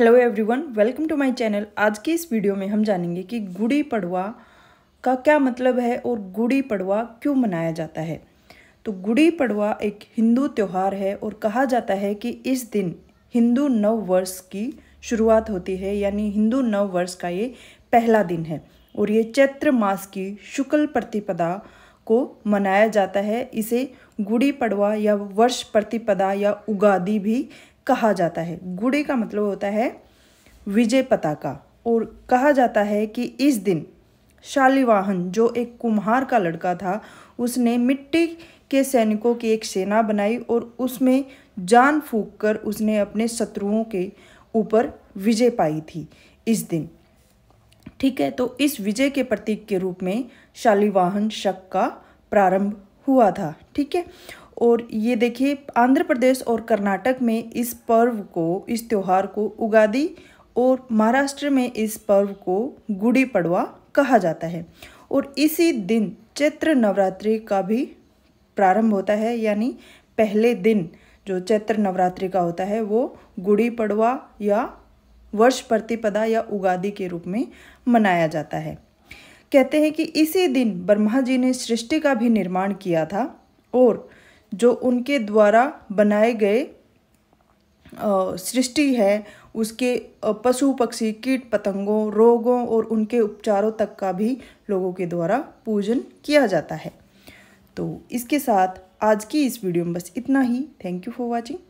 hello everyone welcome to my channel आज की इस वीडियो में हम जानेंगे कि गुड़ी पड़वा का क्या मतलब है और गुड़ी पड़वा क्यों मनाया जाता है तो गुड़ी पड़वा एक हिंदू त्यौहार है और कहा जाता है कि इस दिन हिंदू नव वर्ष की शुरुआत होती है यानी हिंदू नव वर्ष का ये पहला दिन है और ये चैत्र मास की शुक्ल प्रतिपदा को मनाया जाता है इसे गुड़ी पड़वा या वर्ष प्रतिपदा या उगादी भी कहा जाता है गुड़े का मतलब होता है विजय पताका और कहा जाता है कि इस दिन शालिवाहन जो एक कुम्हार का लड़का था उसने मिट्टी के सैनिकों की एक सेना बनाई और उसमें जान फूक कर उसने अपने शत्रुओं के ऊपर विजय पाई थी इस दिन ठीक है तो इस विजय के प्रतीक के रूप में शालिवाहन शक का प्रारंभ हुआ था ठीक है और ये देखिए आंध्र प्रदेश और कर्नाटक में इस पर्व को इस त्यौहार को उगादी और महाराष्ट्र में इस पर्व को गुड़ी पड़वा कहा जाता है और इसी दिन चैत्र नवरात्रि का भी प्रारंभ होता है यानी पहले दिन जो चैत्र नवरात्रि का होता है वो गुड़ी पड़वा या वर्ष प्रतिपदा या उगादी के रूप में मनाया जाता है कहते हैं कि इसी दिन ब्रह्मा जी ने सृष्टि का भी निर्माण किया था और जो उनके द्वारा बनाए गए सृष्टि है उसके पशु पक्षी कीट पतंगों रोगों और उनके उपचारों तक का भी लोगों के द्वारा पूजन किया जाता है तो इसके साथ आज की इस वीडियो में बस इतना ही थैंक यू फॉर वॉचिंग